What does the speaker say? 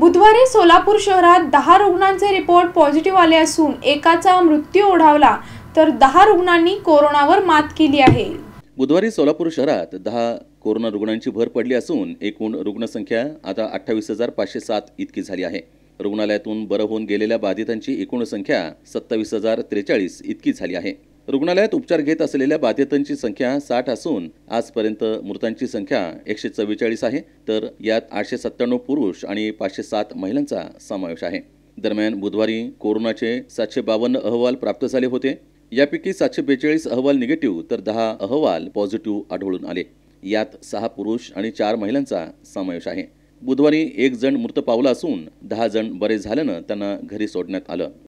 बुधवारी सोलापूर शहरात दहा रुग्णांचे रिपोर्ट पॉझिटिव्ह आले असून एकाचा मृत्यू ओढावला तर दहा रुग्णांनी कोरोनावर मात केली आहे बुधवारी सोलापूर शहरात दहा कोरोना रुग्णांची भर पडली असून एकूण रुग्णसंख्या आता अठ्ठावीस हजार पाचशे सात इतकी झाली आहे रुग्णालयातून बरं होऊन गेलेल्या बाधितांची एकूण संख्या सत्तावीस हजार त्रेचाळीस इतकी झाली आहे रुग्णालयात उपचार घेत असलेल्या बाधितांची संख्या साठ असून आजपर्यंत मृतांची संख्या एकशे चव्वेचाळीस आहे तर यात आठशे सत्त्याण्णव पुरुष आणि पाचशे सात महिलांचा समावेश आहे दरम्यान बुधवारी कोरोनाचे सातशे बावन्न अहवाल प्राप्त झाले होते यापैकी सातशे बेचाळीस अहवाल निगेटिव्ह तर दहा अहवाल पॉझिटिव्ह आढळून आले यात सहा पुरुष आणि चार महिलांचा समावेश आहे बुधवारी एक जण मृत पावला असून दहा जण बरे झाल्यानं त्यांना घरी सोडण्यात आलं